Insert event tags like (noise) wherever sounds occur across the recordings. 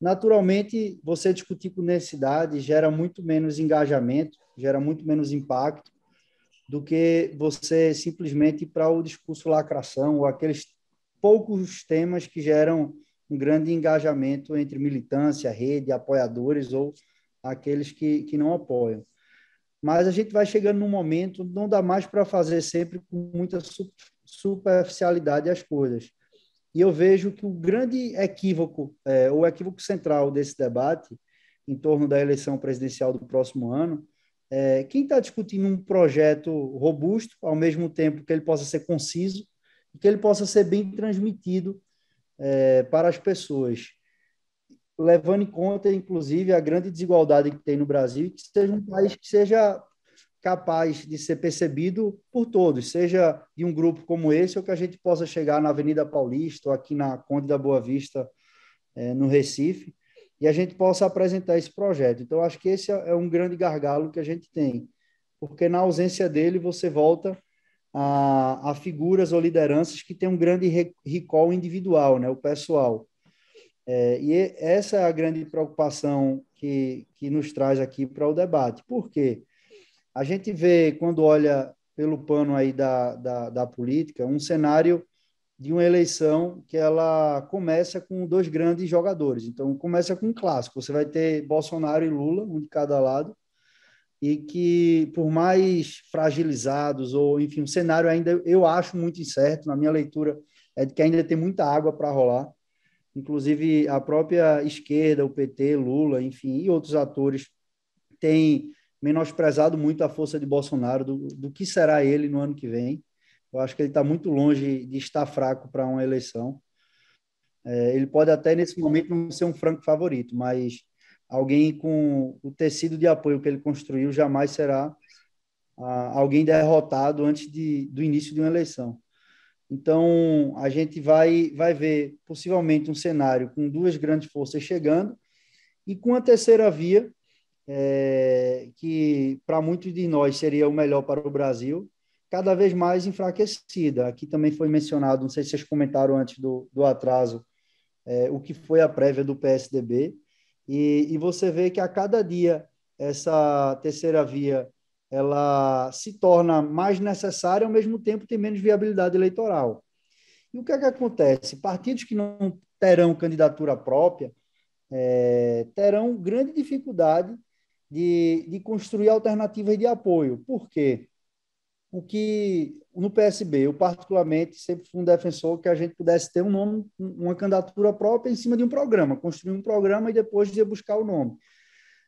naturalmente você discutir com necessidade gera muito menos engajamento, gera muito menos impacto do que você simplesmente para o discurso lacração ou aqueles poucos temas que geram um grande engajamento entre militância, rede, apoiadores ou aqueles que, que não apoiam. Mas a gente vai chegando num momento, não dá mais para fazer sempre com muita superficialidade as coisas e eu vejo que o grande equívoco, é, o equívoco central desse debate, em torno da eleição presidencial do próximo ano, é, quem está discutindo um projeto robusto, ao mesmo tempo que ele possa ser conciso, e que ele possa ser bem transmitido é, para as pessoas, levando em conta, inclusive, a grande desigualdade que tem no Brasil, que seja um país que seja capaz de ser percebido por todos, seja de um grupo como esse, ou que a gente possa chegar na Avenida Paulista, ou aqui na Conde da Boa Vista, é, no Recife, e a gente possa apresentar esse projeto. Então, acho que esse é, é um grande gargalo que a gente tem, porque na ausência dele, você volta a, a figuras ou lideranças que têm um grande recall individual, né, o pessoal. É, e essa é a grande preocupação que, que nos traz aqui para o debate. Por quê? Porque a gente vê, quando olha pelo pano aí da, da, da política, um cenário de uma eleição que ela começa com dois grandes jogadores. Então, começa com um clássico. Você vai ter Bolsonaro e Lula, um de cada lado, e que, por mais fragilizados, ou enfim, um cenário ainda eu acho muito incerto, na minha leitura, é de que ainda tem muita água para rolar. Inclusive, a própria esquerda, o PT, Lula, enfim, e outros atores têm menosprezado muito a força de Bolsonaro, do, do que será ele no ano que vem. Eu acho que ele está muito longe de estar fraco para uma eleição. É, ele pode até, nesse momento, não ser um franco favorito, mas alguém com o tecido de apoio que ele construiu jamais será ah, alguém derrotado antes de, do início de uma eleição. Então, a gente vai, vai ver, possivelmente, um cenário com duas grandes forças chegando e com a terceira via é, que para muitos de nós seria o melhor para o Brasil, cada vez mais enfraquecida. Aqui também foi mencionado, não sei se vocês comentaram antes do, do atraso, é, o que foi a prévia do PSDB, e, e você vê que a cada dia essa terceira via ela se torna mais necessária, ao mesmo tempo tem menos viabilidade eleitoral. E o que é que acontece? Partidos que não terão candidatura própria é, terão grande dificuldade de, de construir alternativas de apoio. Por quê? O que no PSB, eu particularmente sempre fui um defensor que a gente pudesse ter um nome, uma candidatura própria em cima de um programa, construir um programa e depois ir buscar o nome.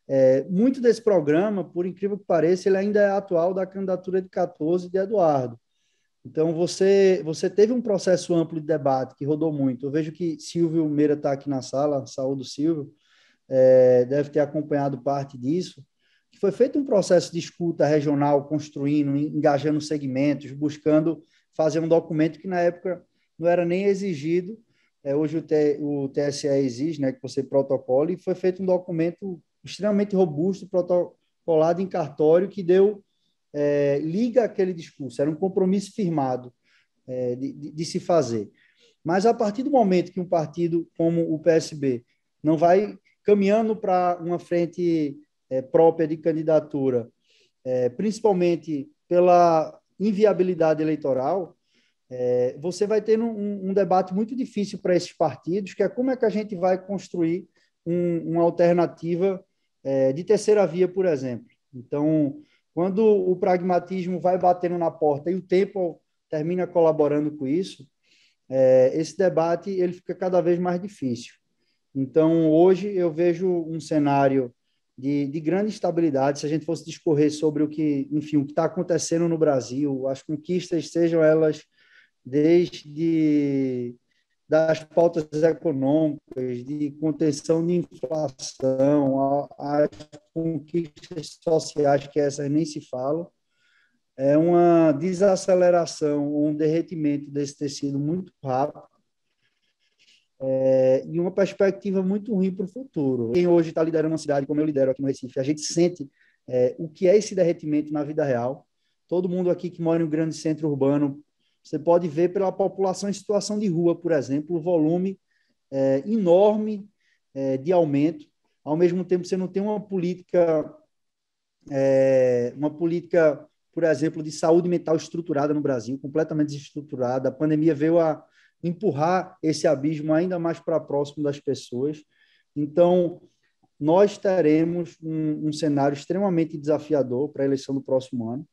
É, muito desse programa, por incrível que pareça, ele ainda é atual da candidatura de 14 de Eduardo. Então, você, você teve um processo amplo de debate que rodou muito. Eu vejo que Silvio Meira está aqui na sala, saúdo Silvio é, deve ter acompanhado parte disso, que foi feito um processo de escuta regional, construindo, engajando segmentos, buscando fazer um documento que na época não era nem exigido. É, hoje o, T, o TSE exige né, que você protocole, e foi feito um documento extremamente robusto, protocolado em cartório, que deu é, liga aquele discurso, era um compromisso firmado é, de, de, de se fazer. Mas a partir do momento que um partido como o PSB não vai caminhando para uma frente é, própria de candidatura, é, principalmente pela inviabilidade eleitoral, é, você vai ter um, um debate muito difícil para esses partidos, que é como é que a gente vai construir um, uma alternativa de terceira via, por exemplo. Então, quando o pragmatismo vai batendo na porta e o tempo termina colaborando com isso, esse debate ele fica cada vez mais difícil. Então, hoje eu vejo um cenário de, de grande estabilidade. Se a gente fosse discorrer sobre o que, enfim, o que está acontecendo no Brasil, as conquistas, sejam elas desde das pautas econômicas, de contenção de inflação, as conquistas sociais, que essas nem se falam, é uma desaceleração, um derretimento desse tecido muito rápido, é, e uma perspectiva muito ruim para o futuro. Quem hoje está liderando uma cidade, como eu lidero aqui no Recife, a gente sente é, o que é esse derretimento na vida real. Todo mundo aqui que mora em um grande centro urbano, você pode ver pela população em situação de rua, por exemplo, o volume é, enorme é, de aumento. Ao mesmo tempo, você não tem uma política, é, uma política, por exemplo, de saúde mental estruturada no Brasil, completamente desestruturada. A pandemia veio a empurrar esse abismo ainda mais para próximo das pessoas. Então, nós teremos um, um cenário extremamente desafiador para a eleição do próximo ano.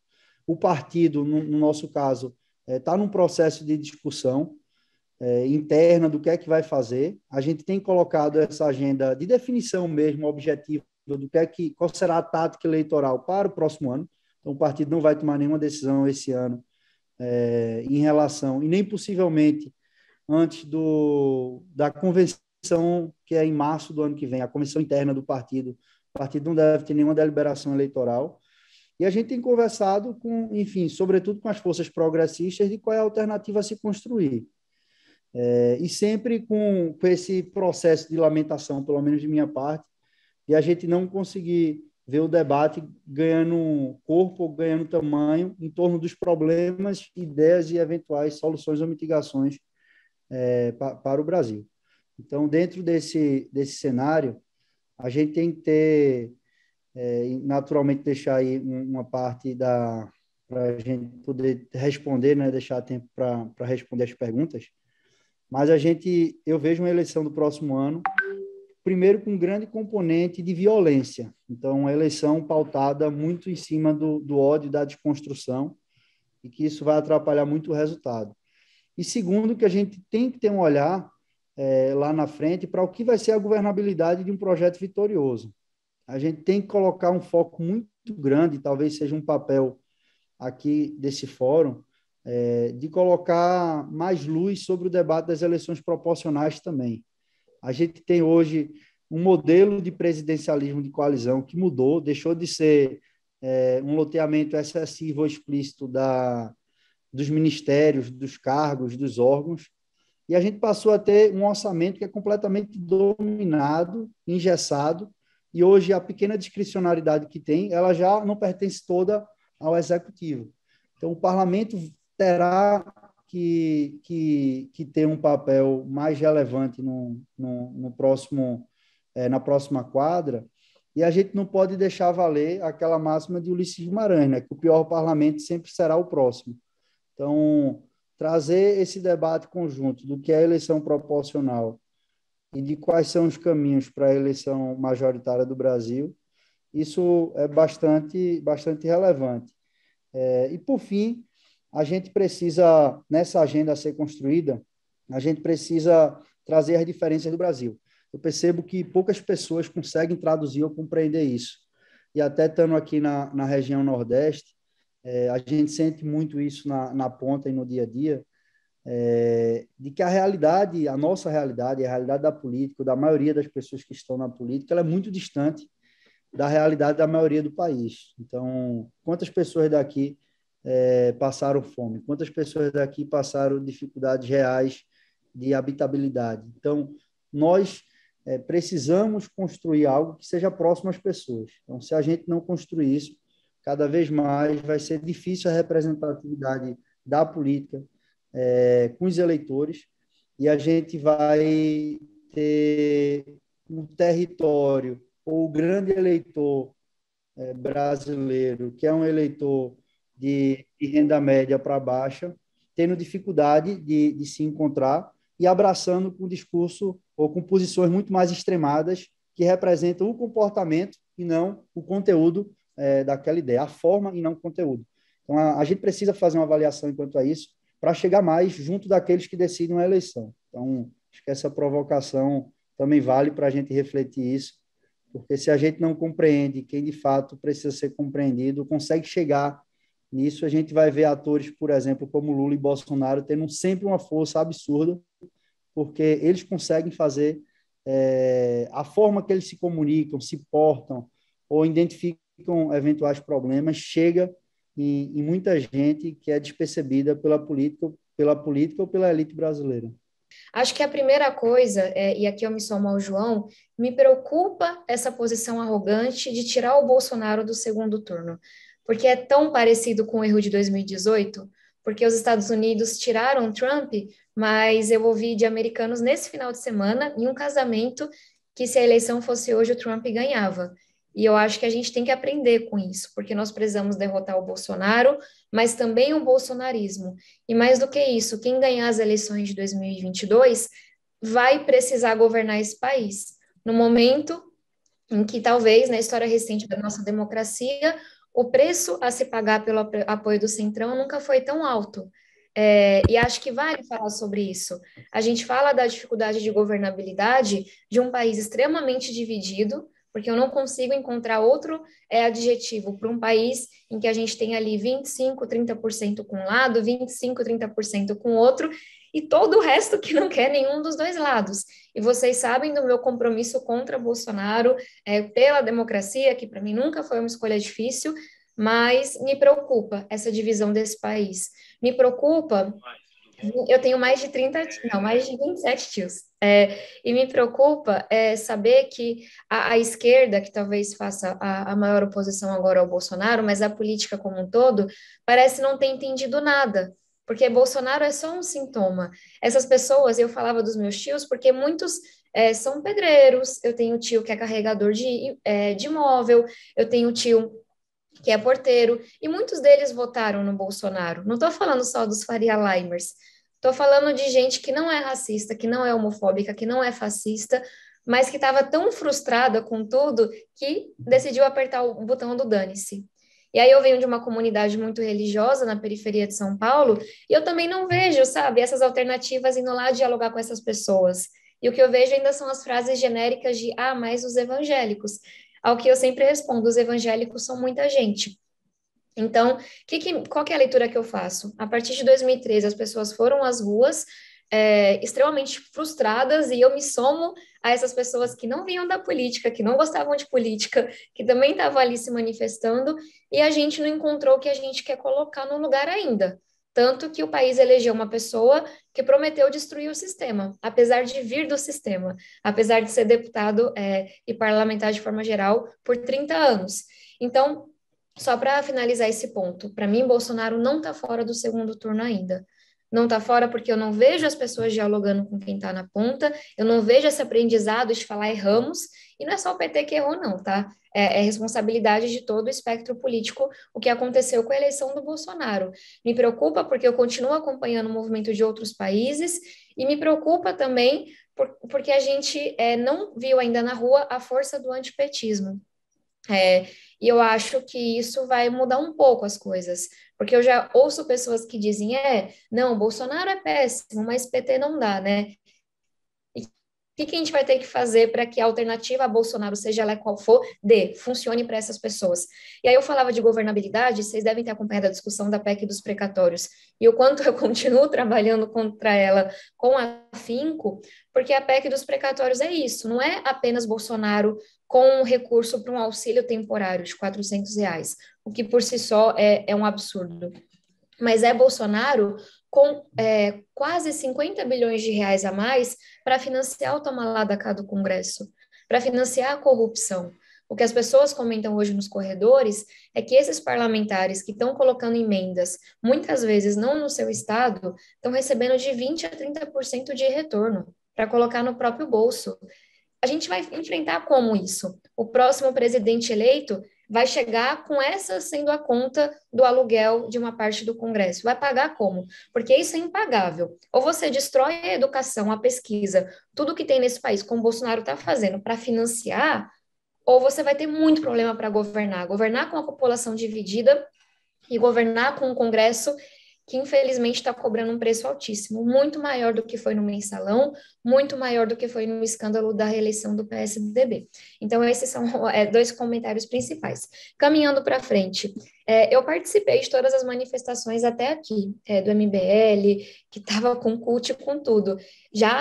O partido, no, no nosso caso, está eh, é, num processo de discussão é, interna do que é que vai fazer. A gente tem colocado essa agenda de definição mesmo, objetivo do que é que, qual será a tática eleitoral para o próximo ano. Então, o partido não vai tomar nenhuma decisão esse ano é, em relação, e nem possivelmente antes do, da convenção, que é em março do ano que vem, a comissão interna do partido. O partido não deve ter nenhuma deliberação eleitoral. E a gente tem conversado com, enfim, sobretudo com as forças progressistas, de qual é a alternativa a se construir. É, e sempre com, com esse processo de lamentação, pelo menos de minha parte, e a gente não conseguir ver o debate ganhando corpo, ganhando tamanho em torno dos problemas, ideias e eventuais soluções ou mitigações é, pa, para o Brasil. Então, dentro desse, desse cenário, a gente tem que ter, é, naturalmente, deixar aí uma parte da para a gente poder responder, né, deixar tempo para responder as perguntas. Mas a gente, eu vejo uma eleição do próximo ano, primeiro com um grande componente de violência. Então, uma eleição pautada muito em cima do, do ódio, da desconstrução, e que isso vai atrapalhar muito o resultado. E segundo, que a gente tem que ter um olhar é, lá na frente para o que vai ser a governabilidade de um projeto vitorioso. A gente tem que colocar um foco muito grande, talvez seja um papel aqui desse fórum, é, de colocar mais luz sobre o debate das eleições proporcionais também. A gente tem hoje um modelo de presidencialismo de coalizão que mudou, deixou de ser é, um loteamento excessivo ou explícito da, dos ministérios, dos cargos, dos órgãos, e a gente passou a ter um orçamento que é completamente dominado, engessado, e hoje a pequena discricionariedade que tem, ela já não pertence toda ao executivo. Então, o parlamento terá que, que, que ter um papel mais relevante no, no, no próximo, é, na próxima quadra, e a gente não pode deixar valer aquela máxima de Ulisses Guimarães, né? que o pior parlamento sempre será o próximo. Então, trazer esse debate conjunto do que é a eleição proporcional e de quais são os caminhos para a eleição majoritária do Brasil, isso é bastante, bastante relevante. É, e, por fim, a gente precisa, nessa agenda a ser construída, a gente precisa trazer as diferenças do Brasil. Eu percebo que poucas pessoas conseguem traduzir ou compreender isso. E até estando aqui na, na região Nordeste, é, a gente sente muito isso na, na ponta e no dia a dia, é, de que a realidade, a nossa realidade, a realidade da política, da maioria das pessoas que estão na política, ela é muito distante da realidade da maioria do país. Então, quantas pessoas daqui é, passaram fome? Quantas pessoas daqui passaram dificuldades reais de habitabilidade? Então, nós é, precisamos construir algo que seja próximo às pessoas. Então, se a gente não construir isso, cada vez mais vai ser difícil a representatividade da política é, com os eleitores e a gente vai ter um território ou o grande eleitor é, brasileiro, que é um eleitor de, de renda média para baixa, tendo dificuldade de, de se encontrar e abraçando com discurso ou com posições muito mais extremadas que representam o comportamento e não o conteúdo é, daquela ideia, a forma e não o conteúdo. Então, a, a gente precisa fazer uma avaliação enquanto a isso, para chegar mais junto daqueles que decidem a eleição. Então, acho que essa provocação também vale para a gente refletir isso, porque se a gente não compreende quem de fato precisa ser compreendido, consegue chegar nisso, a gente vai ver atores, por exemplo, como Lula e Bolsonaro, tendo sempre uma força absurda, porque eles conseguem fazer é, a forma que eles se comunicam, se portam, ou identificam com eventuais problemas chega em, em, muita gente que é despercebida pela política, pela política ou pela elite brasileira. Acho que a primeira coisa, é, e aqui eu me somo ao João, me preocupa essa posição arrogante de tirar o Bolsonaro do segundo turno, porque é tão parecido com o erro de 2018, porque os Estados Unidos tiraram Trump, mas eu ouvi de americanos nesse final de semana, em um casamento, que se a eleição fosse hoje, o Trump ganhava. E eu acho que a gente tem que aprender com isso, porque nós precisamos derrotar o Bolsonaro, mas também o bolsonarismo. E mais do que isso, quem ganhar as eleições de 2022 vai precisar governar esse país. No momento em que, talvez, na história recente da nossa democracia, o preço a se pagar pelo apoio do Centrão nunca foi tão alto. É, e acho que vale falar sobre isso. A gente fala da dificuldade de governabilidade de um país extremamente dividido, porque eu não consigo encontrar outro é, adjetivo para um país em que a gente tem ali 25, 30% com um lado, 25, 30% com outro, e todo o resto que não quer nenhum dos dois lados. E vocês sabem do meu compromisso contra Bolsonaro, é, pela democracia, que para mim nunca foi uma escolha difícil, mas me preocupa essa divisão desse país. Me preocupa eu tenho mais de 30, não, mais de 27 tios. É, e me preocupa é, saber que a, a, esquerda, que talvez faça a, a, maior oposição agora ao Bolsonaro, mas a política como um todo, parece não ter entendido nada. Porque Bolsonaro é só um sintoma. Essas pessoas, eu falava dos meus tios, porque muitos é, são pedreiros. Eu tenho tio que é carregador de, é, de móvel, eu tenho tio que é porteiro, e muitos deles votaram no Bolsonaro. Não estou falando só dos Faria Limers, Estou falando de gente que não é racista, que não é homofóbica, que não é fascista, mas que estava tão frustrada com tudo que decidiu apertar o botão do dane-se. E aí eu venho de uma comunidade muito religiosa na periferia de São Paulo, e eu também não vejo, sabe, essas alternativas indo lá dialogar com essas pessoas. E o que eu vejo ainda são as frases genéricas de ah, mas os evangélicos. Ao que eu sempre respondo, os evangélicos são muita gente. Então, que que, qual que é a leitura que eu faço? A partir de 2013, as pessoas foram às ruas é, extremamente frustradas e eu me somo a essas pessoas que não vinham da política, que não gostavam de política, que também estavam ali se manifestando e a gente não encontrou o que a gente quer colocar no lugar ainda. Tanto que o país elegeu uma pessoa que prometeu destruir o sistema, apesar de vir do sistema, apesar de ser deputado é, e parlamentar de forma geral por 30 anos. Então, só para finalizar esse ponto, para mim, Bolsonaro não está fora do segundo turno ainda. Não está fora porque eu não vejo as pessoas dialogando com quem está na ponta, eu não vejo esse aprendizado de falar erramos, é e não é só o PT que errou, não, tá? É, é responsabilidade de todo o espectro político o que aconteceu com a eleição do Bolsonaro. Me preocupa porque eu continuo acompanhando o movimento de outros países, e me preocupa também por, porque a gente é, não viu ainda na rua a força do antipetismo. É, e eu acho que isso vai mudar um pouco as coisas, porque eu já ouço pessoas que dizem: é, não, Bolsonaro é péssimo, mas PT não dá, né? E o que, que a gente vai ter que fazer para que a alternativa a Bolsonaro, seja ela qual for, dê, funcione para essas pessoas? E aí eu falava de governabilidade, vocês devem ter acompanhado a discussão da PEC dos precatórios, e o quanto eu (laughs) continuo trabalhando contra ela com afinco, porque a PEC dos precatórios é isso, não é apenas Bolsonaro com um recurso para um auxílio temporário de 400 reais, o que por si só é, é um absurdo. Mas é Bolsonaro com é, quase 50 bilhões de reais a mais para financiar o tomalada cá do Congresso, para financiar a corrupção. O que as pessoas comentam hoje nos corredores é que esses parlamentares que estão colocando emendas, muitas vezes não no seu estado, estão recebendo de 20% a 30% de retorno para colocar no próprio bolso a gente vai enfrentar como isso? O próximo presidente eleito vai chegar com essa sendo a conta do aluguel de uma parte do Congresso. Vai pagar como? Porque isso é impagável. Ou você destrói a educação, a pesquisa, tudo que tem nesse país, como o Bolsonaro está fazendo, para financiar, ou você vai ter muito problema para governar. Governar com a população dividida e governar com o Congresso que infelizmente está cobrando um preço altíssimo, muito maior do que foi no mensalão, muito maior do que foi no escândalo da reeleição do PSDB. Então, esses são (laughs) é, dois comentários principais. Caminhando para frente, é, eu participei de todas as manifestações até aqui, é, do MBL, que estava com cult com tudo. Já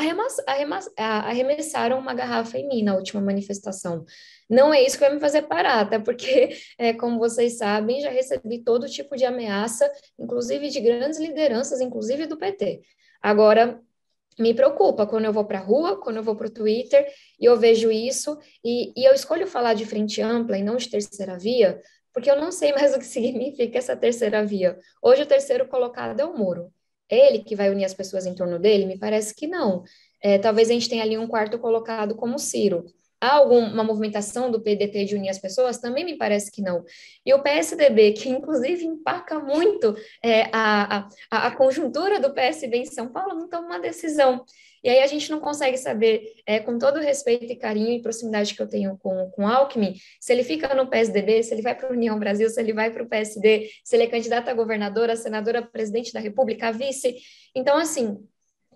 arremessaram uma garrafa em mim na última manifestação. Não é isso que vai me fazer parar, até tá? porque, (laughs) é, como vocês sabem, já recebi todo tipo de ameaça, inclusive de grandes lideranças, inclusive do PT. Agora, me preocupa quando eu vou para a rua, quando eu vou para o Twitter e eu vejo isso e, e, eu escolho falar de frente ampla e não de terceira via, porque eu não sei (laughs) mais o que significa essa terceira via. Hoje o terceiro colocado é o Moro. Ele que vai unir as pessoas em torno dele? Me parece que não. É, talvez a gente tenha ali um quarto colocado como Ciro. Há alguma movimentação do PDT de unir as pessoas? Também me parece que não. E o PSDB, que inclusive empaca muito é, a, a, a conjuntura do PSB em São Paulo, não toma uma decisão. E aí a gente não consegue saber, é, com todo o respeito e carinho e proximidade que eu tenho com, com Alckmin, se ele fica no PSDB, se ele vai para o União Brasil, se ele vai para o PSD, se ele é candidato a governadora, senadora, presidente da República, a vice. Então, assim,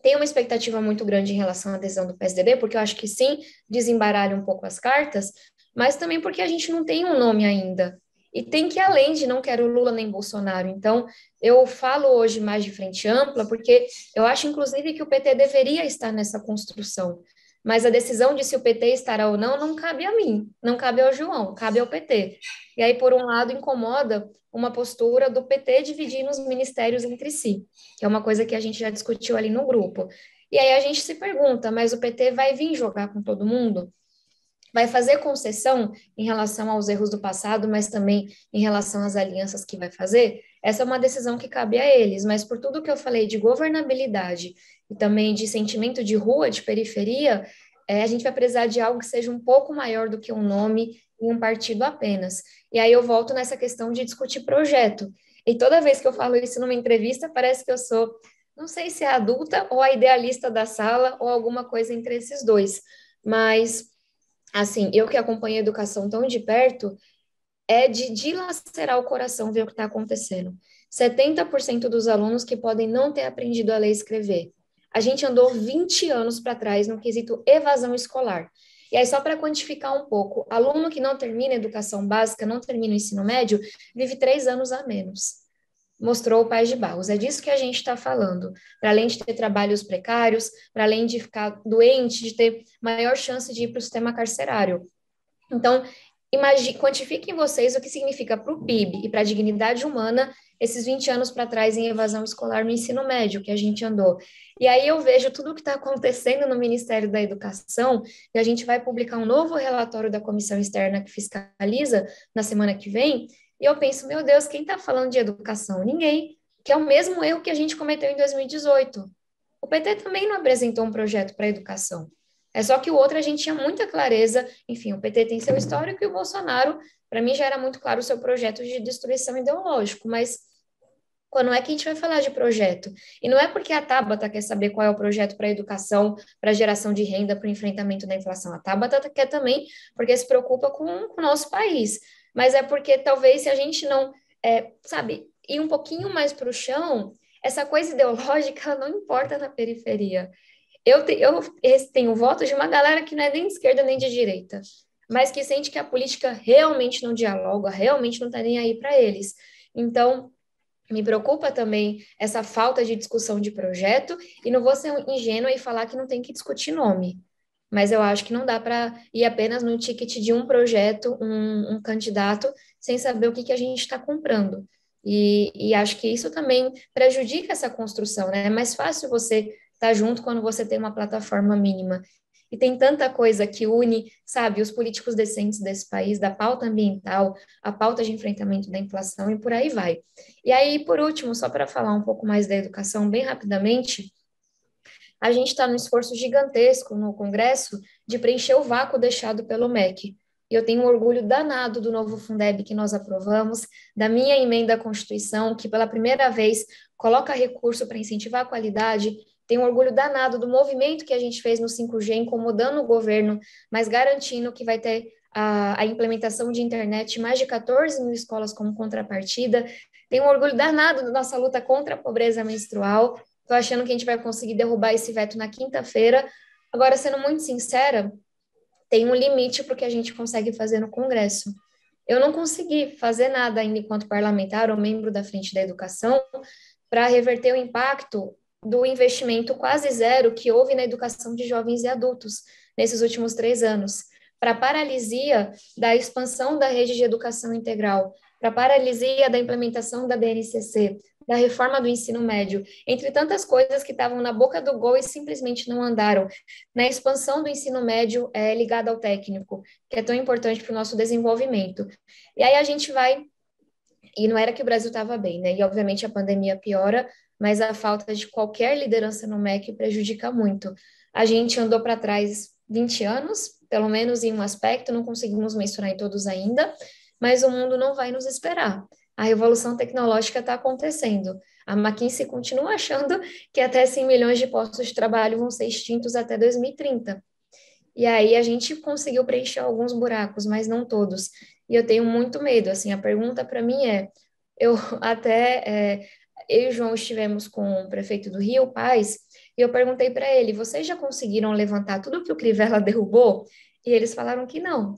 tem uma expectativa muito grande em relação à adesão do PSDB, porque eu acho que sim, desembaralha um pouco as cartas, mas também porque a gente não tem um nome ainda e tem que ir além de não quero Lula nem Bolsonaro. Então, eu falo hoje mais de frente ampla, porque eu acho, inclusive, que o PT deveria estar nessa construção. Mas a decisão de se o PT estará ou não não cabe a mim, não cabe ao João, cabe ao PT. E aí, por um lado, incomoda uma postura do PT dividindo os ministérios entre si, que é uma coisa que a gente já discutiu ali no grupo. E aí a gente se pergunta, mas o PT vai vir jogar com todo mundo? vai fazer concessão em relação aos erros do passado, mas também em relação às alianças que vai fazer? Essa é uma decisão que cabe a eles, mas por tudo que eu falei de governabilidade e também de sentimento de rua, de periferia, é, a gente vai precisar de algo que seja um pouco maior do que um nome e um partido apenas. E aí eu volto nessa questão de discutir projeto. E toda vez que eu falo isso numa entrevista, parece que eu sou, não sei se é adulta ou a idealista da sala ou alguma coisa entre esses dois. Mas assim, eu que acompanho a educação tão de perto, é de dilacerar o coração ver o que está acontecendo. 70% dos alunos que podem não ter aprendido a ler e escrever. A gente andou 20 anos para trás no quesito evasão escolar. E aí, só para quantificar um pouco, aluno que não termina a educação básica, não termina o ensino médio, vive três anos a menos mostrou o Pais de Barros. É disso que a gente está falando. Para além de ter trabalhos precários, para além de ficar doente, de ter maior chance de ir para o sistema carcerário. Então, imagine, quantifiquem vocês o que significa para o PIB e para a dignidade humana esses 20 anos para trás em evasão escolar no ensino médio que a gente andou. E aí eu vejo tudo o que está acontecendo no Ministério da Educação, e a gente vai publicar um novo relatório da comissão externa que fiscaliza na semana que vem, e eu penso, meu Deus, quem está falando de educação? Ninguém. Que é o mesmo erro que a gente cometeu em 2018. O PT também não apresentou um projeto para educação. É só que o outro a gente tinha muita clareza. Enfim, o PT tem seu histórico e o Bolsonaro, para mim, já era muito claro o seu projeto de destruição ideológico. Mas quando é que a gente vai falar de projeto? E não é porque a Tabata quer saber qual é o projeto para educação, para geração de renda, para o enfrentamento da inflação. A Tabata quer também porque se preocupa com, com o nosso país mas é porque talvez se a gente não, é, sabe, ir um pouquinho mais para o chão, essa coisa ideológica não importa na periferia. Eu, te, eu tenho votos de uma galera que não é nem de esquerda nem de direita, mas que sente que a política realmente não dialoga, realmente não está nem aí para eles. Então, me preocupa também essa falta de discussão de projeto, e não vou ser ingênua e falar que não tem que discutir nome. Mas eu acho que não dá para ir apenas no ticket de um projeto, um, um candidato, sem saber o que, que a gente está comprando. E, e, acho que isso também prejudica essa construção, né? É mais fácil você estar tá junto quando você tem uma plataforma mínima. E tem tanta coisa que une, sabe, os políticos decentes desse país, da pauta ambiental, a pauta de enfrentamento da inflação e por aí vai. E aí, por último, só para falar um pouco mais da educação, bem rapidamente, a gente está num esforço gigantesco no Congresso de preencher o vácuo deixado pelo MEC. E eu tenho um orgulho danado do novo Fundeb que nós aprovamos, da minha emenda à Constituição, que pela primeira vez coloca recurso para incentivar a qualidade. Tenho um orgulho danado do movimento que a gente fez no 5G, incomodando o governo, mas garantindo que vai ter a, a implementação de internet mais de 14 mil escolas como contrapartida. Tenho um orgulho danado da nossa luta contra a pobreza menstrual Tô achando que a gente vai conseguir derrubar esse veto na quinta-feira. Agora, sendo muito sincera, tem um limite para o que a gente consegue fazer no Congresso. Eu não consegui fazer nada ainda enquanto parlamentar ou membro da Frente da Educação para reverter o impacto do investimento quase zero que houve na educação de jovens e adultos nesses últimos três anos, para a paralisia da expansão da rede de educação integral, para a paralisia da implementação da BNCC, da reforma do ensino médio, entre tantas coisas que estavam na boca do gol e simplesmente não andaram, na expansão do ensino médio é, ligado ao técnico, que é tão importante para o nosso desenvolvimento. E aí a gente vai. E não era que o Brasil estava bem, né? E obviamente a pandemia piora, mas a falta de qualquer liderança no MEC prejudica muito. A gente andou para trás 20 anos, pelo menos em um aspecto, não conseguimos mensurar em todos ainda, mas o mundo não vai nos esperar a revolução tecnológica está acontecendo. A McKinsey continua achando que até 100 milhões de postos de trabalho vão ser extintos até 2030. E aí a gente conseguiu preencher alguns buracos, mas não todos. E eu tenho muito medo. Assim, a pergunta para mim é: eu (laughs) até é, eu e João estivemos com o prefeito do Rio, Paz, e eu perguntei para ele: vocês já conseguiram levantar tudo que o Crivella (laughs) derrubou? E eles falaram que não.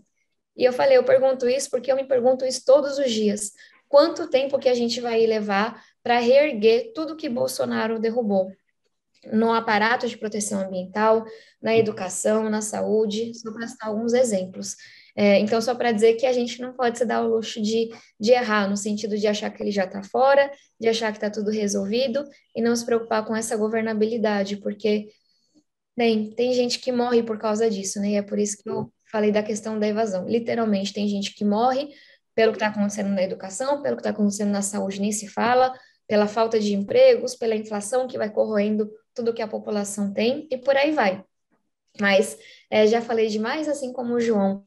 E eu falei, eu pergunto isso porque eu me pergunto isso todos os dias quanto tempo que a gente vai levar para reerguer tudo que Bolsonaro derrubou no aparato de proteção ambiental, na educação, na saúde, só para citar alguns exemplos. É, então, só para dizer que a gente não pode se dar o luxo de, de errar, no sentido de achar que ele já está fora, de achar que está tudo resolvido e não se preocupar com essa governabilidade, porque bem, tem gente que morre por causa disso, né? E é por isso que eu falei da questão da evasão. Literalmente, tem gente que morre pelo que está acontecendo na educação, pelo que está acontecendo na saúde, nem se fala, pela falta de empregos, pela inflação que vai corroendo tudo que a população tem e por aí vai. Mas é, já falei demais, assim como o João.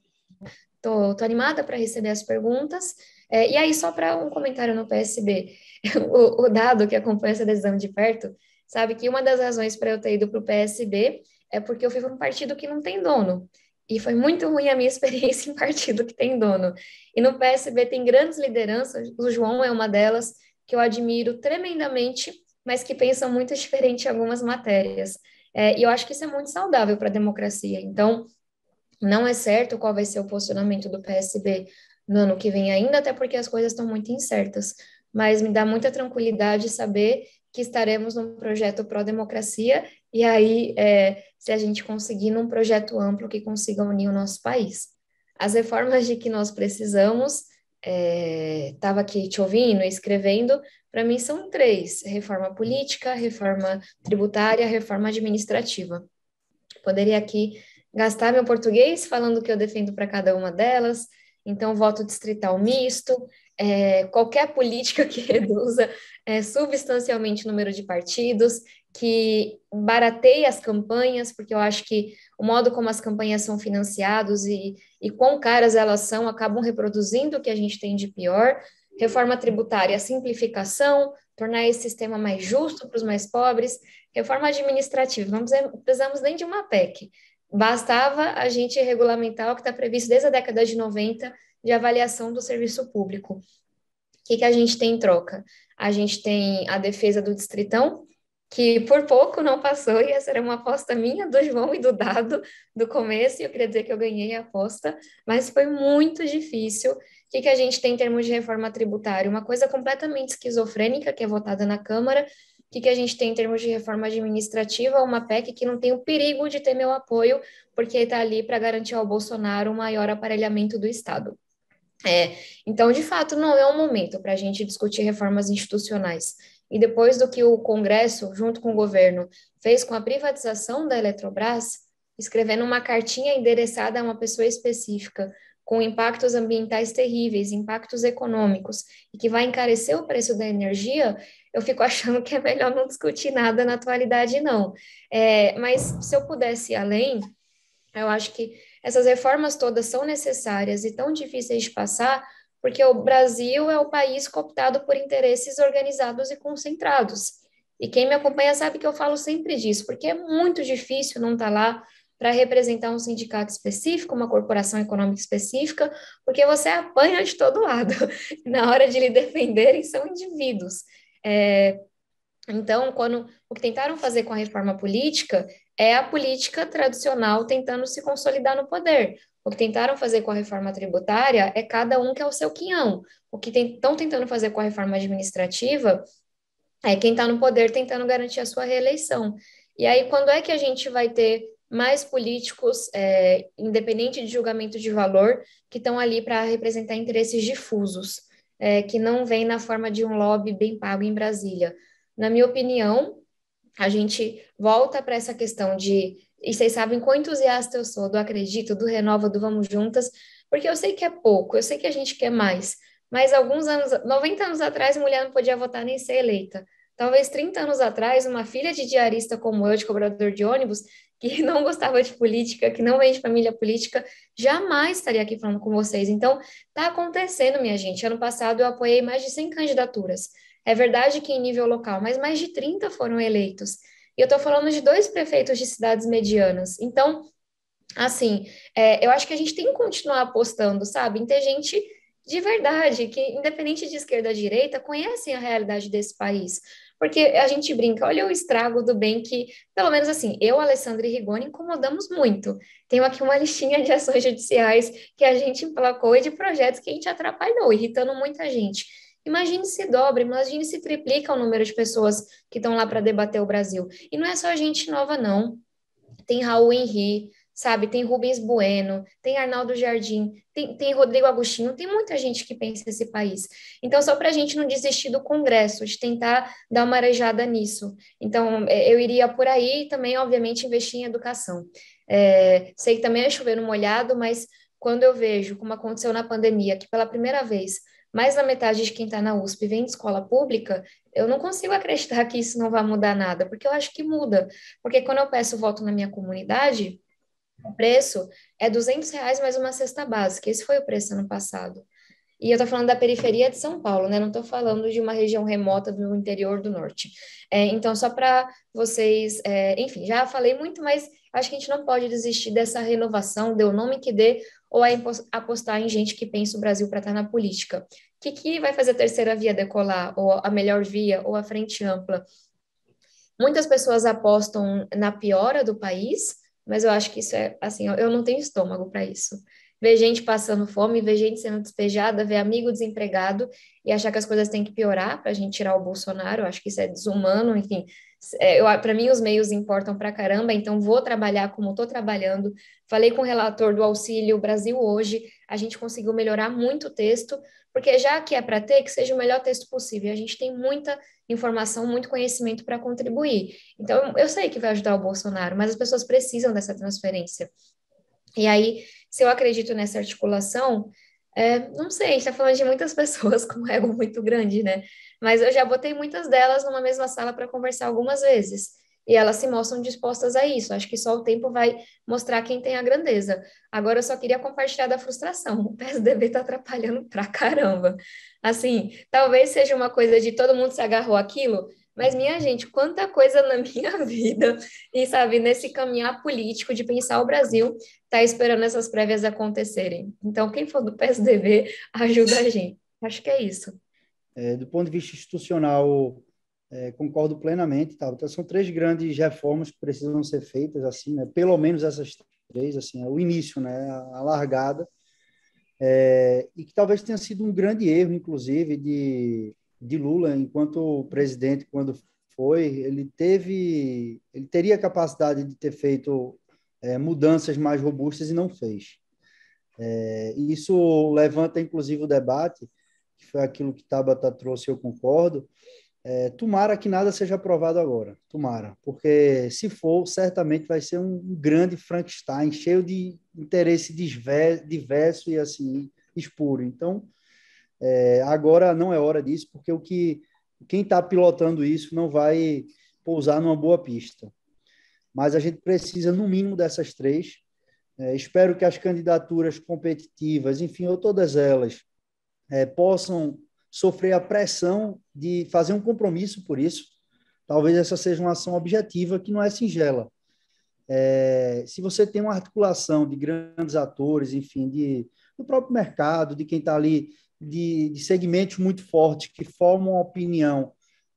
Tô, tô animada para receber as perguntas. É, e aí, só para um comentário no PSB, (laughs) o, o, dado que acompanha essa decisão de perto sabe que uma das razões para eu ter ido para o PSB é porque eu fui para um partido que não tem dono. E foi muito ruim a minha (laughs) experiência em partido que tem dono. E no PSB tem grandes lideranças, o João é uma delas, que eu admiro tremendamente, mas que pensam muito diferente em algumas matérias. É, e eu acho que isso é muito saudável para a democracia. Então, não é certo qual vai ser o posicionamento do PSB no ano que vem ainda, até porque as coisas estão muito incertas. Mas me dá muita tranquilidade saber que estaremos num projeto pró-democracia, e aí, é, se a gente conseguir, num projeto amplo que consiga unir o nosso país. As reformas de que nós precisamos, estava é, aqui te ouvindo, escrevendo, para mim são três: reforma política, reforma tributária, reforma administrativa. Poderia aqui gastar meu português falando o que eu defendo para cada uma delas, então voto distrital misto, é, qualquer política (laughs) que reduza é, substancialmente o número de partidos, que barateie as campanhas, porque eu acho que o modo como as campanhas são financiadas e, e quão caras elas são acabam reproduzindo o que a gente tem de pior. Reforma tributária, simplificação, tornar esse sistema mais justo para os mais pobres. Reforma administrativa, não precisamos nem de uma PEC. Bastava a gente regulamentar o que está previsto desde a década de 90 de avaliação do serviço público. O que, que a gente tem em troca? A gente tem a defesa do Distritão, que por pouco não passou, e essa era uma aposta minha do João e do Dado do começo, e eu queria dizer que eu ganhei a aposta, mas foi muito difícil. O que, que a gente tem em termos de reforma tributária? Uma coisa completamente esquizofrênica que é votada na Câmara, o que, que a gente tem em termos de reforma administrativa, uma PEC que não tem o perigo de ter meu apoio, porque está ali para garantir ao Bolsonaro um maior aparelhamento do Estado. É, então, de fato, não é um momento para a gente discutir reformas institucionais. E depois do que o Congresso, junto com o governo, fez com a privatização da Eletrobras, escrevendo uma cartinha endereçada a uma pessoa específica, com impactos ambientais terríveis, impactos econômicos, e que vai encarecer o preço da energia, eu fico (laughs) achando que é melhor não discutir nada na atualidade, não. É, mas se eu pudesse ir além, eu acho que essas reformas todas são necessárias e tão difíceis de passar, porque o Brasil é o país cooptado por interesses organizados e concentrados. E quem me acompanha sabe que eu falo sempre disso, porque é muito difícil não estar tá lá para representar um sindicato específico, uma corporação econômica específica, porque você apanha de todo lado. (laughs) Na hora de lhe defenderem, são indivíduos. É, então, quando o que tentaram fazer com a reforma política é a política tradicional tentando se consolidar no poder. O que tentaram fazer com a reforma tributária é cada um que é o seu quinhão. O que estão tentando fazer com a reforma administrativa é quem está no poder tentando garantir a sua reeleição. E aí, quando é que a gente vai ter mais políticos, é, independente de julgamento de valor, que estão ali para representar interesses difusos, é, que não vêm na forma de um lobby bem pago em Brasília? Na minha opinião, a gente volta para essa questão de. E vocês sabem quão entusiasta eu sou do acredito, do renova, do vamos juntas, porque eu sei que é pouco, eu sei que a gente quer mais, mas alguns anos, 90 anos atrás, mulher não podia votar nem ser eleita. Talvez 30 anos atrás, uma filha de diarista como eu, de cobrador de ônibus, que (laughs) não gostava de política, que não vem de família política, jamais estaria aqui falando com vocês. Então, está acontecendo, minha gente. Ano passado eu apoiei mais de 100 candidaturas. É verdade que em nível local, mas mais de 30 foram eleitos. E eu estou falando de dois prefeitos de cidades medianas. Então, assim, é, eu acho que a gente tem que continuar apostando, sabe, em ter gente de verdade, que independente de esquerda ou direita, conhecem a realidade desse país. Porque a gente brinca, olha o estrago do bem que, pelo menos assim, eu, Alessandra e Rigoni incomodamos muito. Tenho aqui uma (laughs) listinha de ações judiciais que a gente emplacou e de projetos que a gente atrapalhou, irritando muita gente. Imagine se dobra, imagine se triplica o número de pessoas que estão lá para debater o Brasil. E não é só gente nova, não. Tem Raul Henry, sabe? Tem Rubens Bueno, tem Arnaldo Jardim, tem, tem Rodrigo Agostinho, tem muita gente que pensa nesse país. Então, só para a gente não desistir do Congresso, de tentar dar uma arejada nisso. Então, é, eu iria por aí e também, obviamente, investir em educação. É, sei que também é chover no molhado, mas quando eu vejo, como aconteceu na pandemia, que pela primeira vez mais da metade de quem está na USP vem de escola pública, eu não consigo acreditar que isso não vai mudar nada, porque eu acho que muda. Porque quando eu peço voto na minha comunidade, o preço é 200 reais mais uma cesta básica. Esse foi o preço ano passado. E eu estou falando da periferia de São Paulo, né? Não estou falando de uma região remota do interior do norte. É, então, só para vocês, é, enfim, já falei muito, mas acho que a gente não pode desistir dessa renovação, dê o nome que dê, ou a apostar em gente que pensa o Brasil para estar tá na política? O que, que vai fazer a terceira via decolar, ou a melhor via, ou a frente ampla? Muitas pessoas apostam na piora do país, mas eu acho que isso é assim, eu não tenho estômago para isso ver gente passando fome, ver gente sendo despejada, ver amigo desempregado e achar que as coisas têm que piorar para a gente tirar o Bolsonaro. Eu acho que isso é desumano, enfim. É, para mim, os meios importam para caramba, então vou trabalhar como estou trabalhando. Falei com o relator do Auxílio Brasil hoje, a gente conseguiu melhorar muito o texto, porque já que é para ter, que seja o melhor texto possível. A gente tem muita informação, muito conhecimento para contribuir. Então, eu sei que vai ajudar o Bolsonaro, mas as pessoas precisam dessa transferência. E aí, se eu acredito nessa articulação, é, não sei, está falando de muitas (laughs) pessoas com um ego muito grande, né? Mas eu já botei muitas delas numa mesma sala para conversar algumas vezes. E elas se mostram dispostas a isso. Acho que só o tempo vai mostrar quem tem a grandeza. Agora eu só queria compartilhar da frustração. O PSDB está atrapalhando pra caramba. Assim, talvez seja uma coisa de todo mundo se agarrou aquilo, mas, minha gente, quanta coisa na (laughs) minha vida, e sabe, nesse caminhar político de pensar o Brasil, está esperando essas prévias acontecerem. Então, quem for do PSDB, ajuda a gente. Acho que é isso. É, do ponto de vista institucional, é, concordo plenamente, tá? Então, são três grandes reformas que precisam ser feitas, assim, né? pelo menos essas três, assim, é o início, né? a largada, é, e que talvez tenha sido um grande erro, inclusive, de, de Lula, enquanto presidente, quando foi, ele teve, ele teria a capacidade de ter feito é, mudanças mais robustas e não fez. É, isso levanta, inclusive, o debate, que foi aquilo que Tabata trouxe, eu concordo. É, tomara que nada seja aprovado agora, tomara, porque se for, certamente vai ser um grande Frankenstein, cheio de interesse diverso e assim, espúrio. Então, é, agora não é hora disso, porque o que quem está pilotando isso não vai pousar numa boa pista mas a gente precisa, no mínimo, dessas três. É, espero que as candidaturas competitivas, enfim, ou todas elas, é, possam sofrer a pressão de fazer um compromisso por isso. Talvez essa seja uma ação objetiva que não é singela. É, se você tem uma articulação de grandes atores, enfim, de, do próprio mercado, de quem está ali, de, de segmentos muito fortes que formam opinião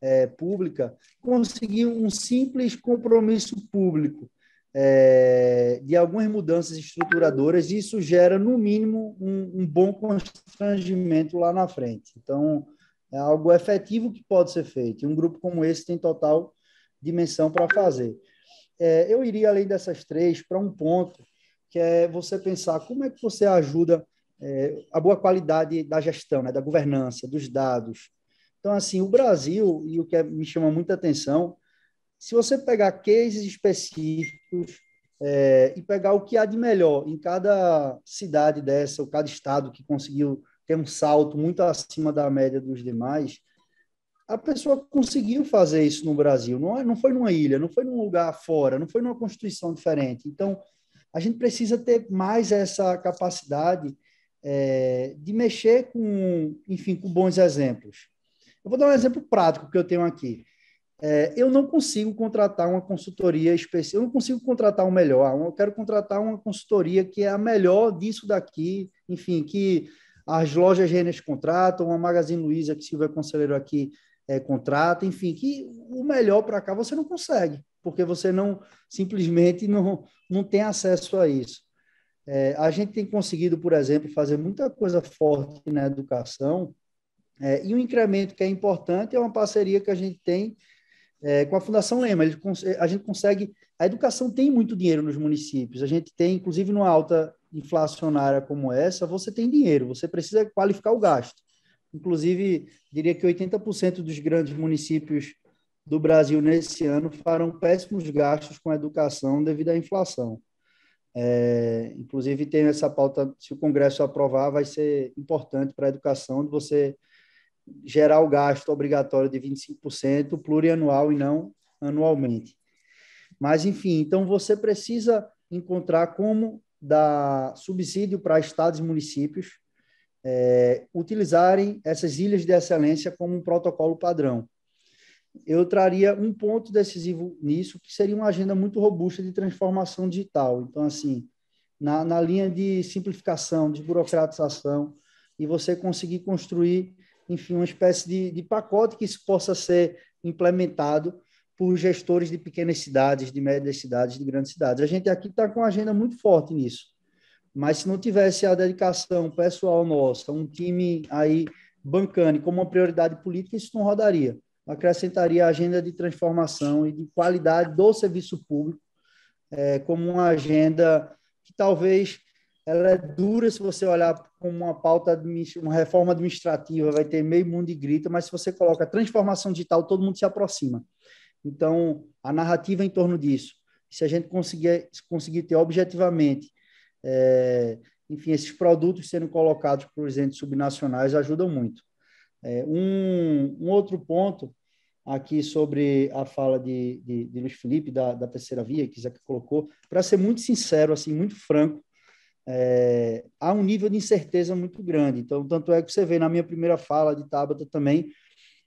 é, pública, conseguiu um simples compromisso público é, de algumas mudanças estruturadoras, e isso gera, no mínimo, um, um bom constrangimento lá na frente. Então, é algo efetivo que pode ser feito, e um grupo como esse tem total dimensão para fazer. É, eu iria além dessas três para um ponto que é você pensar como é que você ajuda é, a boa qualidade da gestão, né, da governança, dos dados, então, assim, o Brasil, e o que é, me chama muita atenção, se você pegar cases específicos é, e pegar o que há de melhor em cada cidade dessa, ou cada estado que conseguiu ter um salto muito acima da média dos demais, a pessoa conseguiu fazer isso no Brasil. Não, é, não foi numa ilha, não foi num lugar fora, não foi numa constituição diferente. Então, a gente precisa ter mais essa capacidade é, de mexer com, enfim, com bons exemplos. Eu vou dar um exemplo prático que eu tenho aqui. É, eu não consigo contratar uma consultoria específica, eu não consigo contratar um melhor, eu quero contratar uma consultoria que é a melhor disso daqui, enfim, que as lojas Renner contratam, a Magazine Luiza, que Silvia Conselheiro aqui é, contrata, enfim, que o melhor para cá você não consegue, porque você não simplesmente não, não tem acesso a isso. É, a gente tem conseguido, por exemplo, fazer muita coisa forte na educação, é, e um incremento que é importante é uma parceria que a gente tem é, com a Fundação Lema. Ele, é, a gente consegue. A educação tem muito dinheiro nos municípios. A gente tem, inclusive, numa alta inflacionária como essa, você tem dinheiro, você precisa qualificar o gasto. Inclusive, diria que 80% dos grandes municípios do Brasil nesse ano farão péssimos gastos com a educação devido à inflação. É, inclusive, tem essa pauta, se o Congresso aprovar, vai ser importante para a educação, de você gerar o gasto obrigatório de 25% plurianual e não anualmente. Mas, enfim, então você precisa encontrar como dar subsídio para estados e municípios é, utilizarem essas ilhas de excelência como um protocolo padrão. Eu traria um ponto decisivo nisso, que seria uma agenda muito robusta de transformação digital. Então, assim, na, na linha de simplificação, de burocratização, e você conseguir construir enfim, uma espécie de, de pacote que isso possa ser implementado por gestores de pequenas cidades, de médias cidades, de grandes cidades. A gente aqui está com uma agenda muito forte nisso, mas se não tivesse a dedicação pessoal nossa, um time aí bancando como uma prioridade política, isso não rodaria. Acrescentaria a agenda de transformação e de qualidade do serviço público é, como uma agenda que talvez ela é dura se você olhar com uma pauta, uma reforma administrativa, vai ter meio mundo e grita, mas se você coloca transformação digital, todo mundo se aproxima. Então, a narrativa em torno disso, se a gente conseguir, conseguir ter objetivamente, é, enfim, esses produtos sendo colocados por entes subnacionais, ajudam muito. É, um, um, outro ponto aqui sobre a fala de, de, de Luiz Felipe, da, da terceira via, que Zé colocou, para ser muito sincero, assim, muito franco, é, há um nível de incerteza muito grande. Então, tanto é que você vê na minha primeira fala de Tabata também,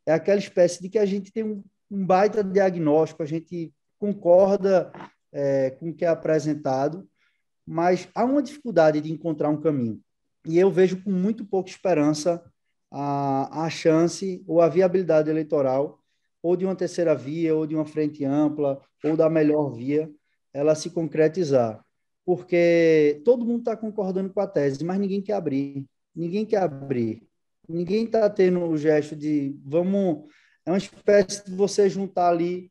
é aquela espécie de que a gente tem um, um baita diagnóstico, a gente concorda é, com o que é apresentado, mas há uma dificuldade de encontrar um caminho. E eu vejo com muito pouca esperança a, a chance ou a viabilidade eleitoral ou de uma terceira via, ou de uma frente ampla, ou da melhor via, ela se concretizar porque todo mundo está concordando com a tese, mas ninguém quer abrir, ninguém quer abrir, ninguém está tendo o gesto de vamos. É uma espécie de você juntar ali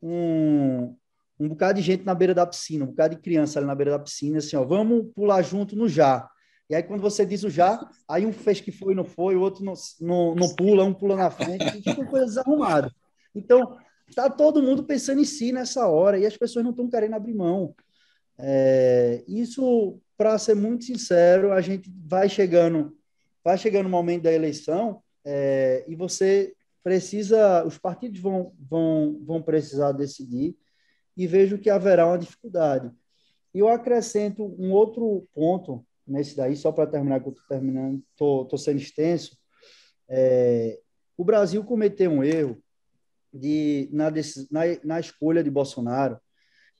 um, um bocado de gente na beira da piscina, um bocado de criança ali na beira da piscina, assim, ó, vamos pular junto no já. E aí, quando você diz o já, aí um fez que foi e não foi, o outro não, não, não pula, um pula na frente, tipo coisa desarrumada. Então, está todo mundo pensando em si nessa hora e as pessoas não estão querendo abrir mão. É, isso, para ser muito sincero, a gente vai chegando, vai chegando o momento da eleição é, e você precisa, os partidos vão, vão, vão precisar decidir e vejo que haverá uma dificuldade. E eu acrescento um outro ponto nesse daí, só para terminar, que eu estou terminando, estou sendo extenso. É, o Brasil cometeu um erro de, na, na, na escolha de Bolsonaro,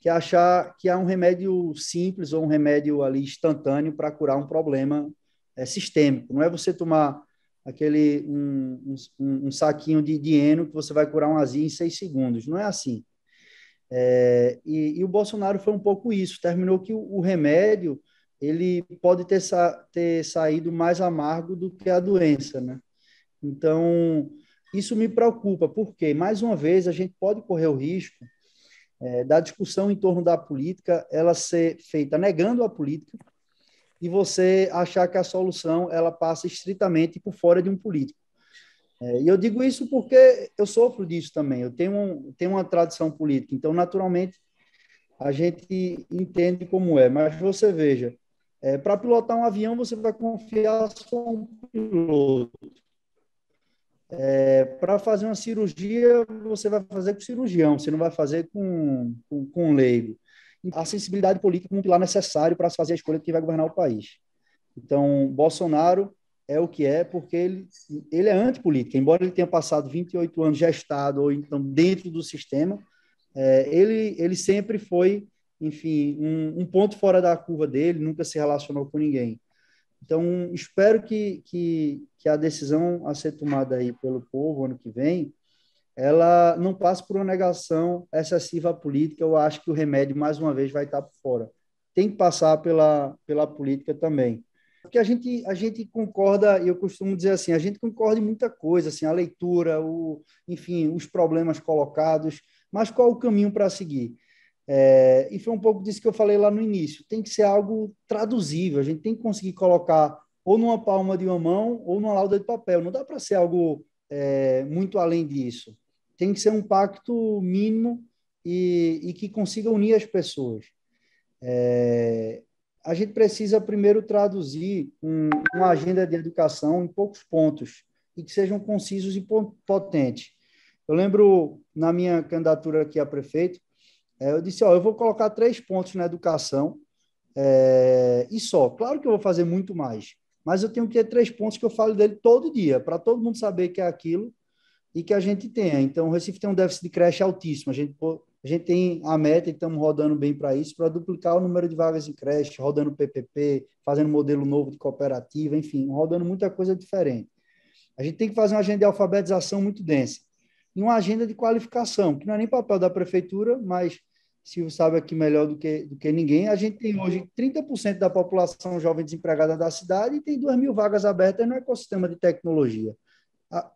que é achar que há é um remédio simples ou um remédio ali instantâneo para curar um problema é, sistêmico. Não é você tomar aquele um, um, um saquinho de dinheiro que você vai curar um azia em seis segundos. Não é assim. É, e, e, o Bolsonaro foi um pouco isso. Terminou que o, o remédio ele pode ter, sa, ter saído mais amargo do que a doença, né? Então isso me preocupa, porque mais uma vez a gente pode correr o risco é, da discussão em torno da política, ela ser feita negando a política e você achar que a solução ela passa estritamente por fora de um político. É, e eu digo isso porque eu sofro disso também. Eu tenho, um, tenho uma tradição política, então naturalmente a gente entende como é. Mas você veja, é, para pilotar um avião você vai confiar só um piloto. É, para fazer uma cirurgia, você vai fazer com cirurgião, você não vai fazer com, com, com leigo. A sensibilidade política é um pilar necessário para se fazer a escolha de quem vai governar o país. Então, Bolsonaro é o que é porque ele, ele é antipolítico. Embora ele tenha passado 28 anos gestado ou então dentro do sistema, é, ele, ele sempre foi, enfim, um, um ponto fora da curva dele, nunca se relacionou com ninguém. Então, espero que, que, que a decisão a ser tomada aí pelo povo ano que vem, ela não passe por uma negação excessiva à política. Eu acho que o remédio, mais uma vez, vai estar por fora. Tem que passar pela, pela política também. Porque a gente, a gente concorda, eu costumo dizer assim, a gente concorda em muita coisa, assim, a leitura, o, enfim, os problemas colocados, mas qual o caminho para seguir? É, e foi um pouco disso que eu falei lá no início. Tem que ser algo traduzível, a gente tem que conseguir colocar ou numa palma de uma mão ou numa lauda de papel. Não dá para ser algo é, muito além disso. Tem que ser um pacto mínimo e, e que consiga unir as pessoas. É, a gente precisa primeiro traduzir um, uma agenda de educação em poucos pontos e que sejam concisos e potentes. Eu lembro na minha candidatura aqui a prefeito, é, eu disse, ó, eu vou colocar três pontos na educação é, e só. Claro que eu vou fazer muito mais, mas eu tenho que ter três pontos que eu falo dele todo dia, para todo mundo saber que é aquilo e que a gente tenha. Então, o Recife tem um déficit de creche altíssimo. A gente, a gente tem a meta e estamos rodando bem para isso, para duplicar o número de vagas em creche, rodando PPP, fazendo modelo novo de cooperativa, enfim, rodando muita coisa diferente. A gente tem que fazer uma agenda de alfabetização muito densa e uma agenda de qualificação, que não é nem papel da prefeitura, mas Silvio sabe aqui melhor do que, do que ninguém. A gente tem hoje 30% da população jovem desempregada da cidade e tem 2 mil vagas abertas no ecossistema de tecnologia.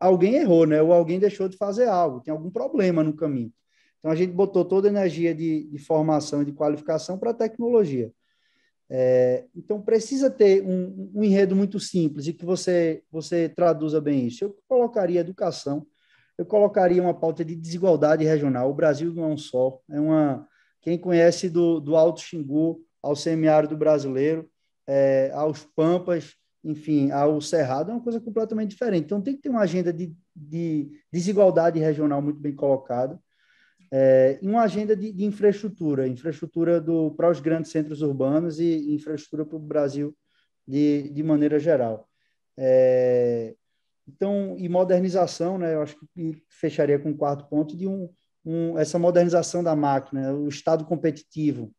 Alguém errou, né? ou alguém deixou de fazer algo, tem algum problema no caminho. Então, a gente botou toda a energia de, de formação e de qualificação para a tecnologia. É, então, precisa ter um, um, enredo muito simples e que você, você traduza bem isso. Eu colocaria educação, eu colocaria uma pauta de desigualdade regional. O Brasil não é um só, é uma, quem conhece do, do Alto Xingu ao semiárido brasileiro, é, aos Pampas, enfim, ao Cerrado, é uma coisa completamente diferente. Então, tem que ter uma agenda de, de desigualdade regional muito bem colocada é, e uma agenda de, de infraestrutura, infraestrutura do, para os grandes centros urbanos e infraestrutura para o Brasil de, de maneira geral. É, então, e modernização, né, eu acho que fecharia com o quarto ponto de um, um, essa modernização da máquina, o estado competitivo,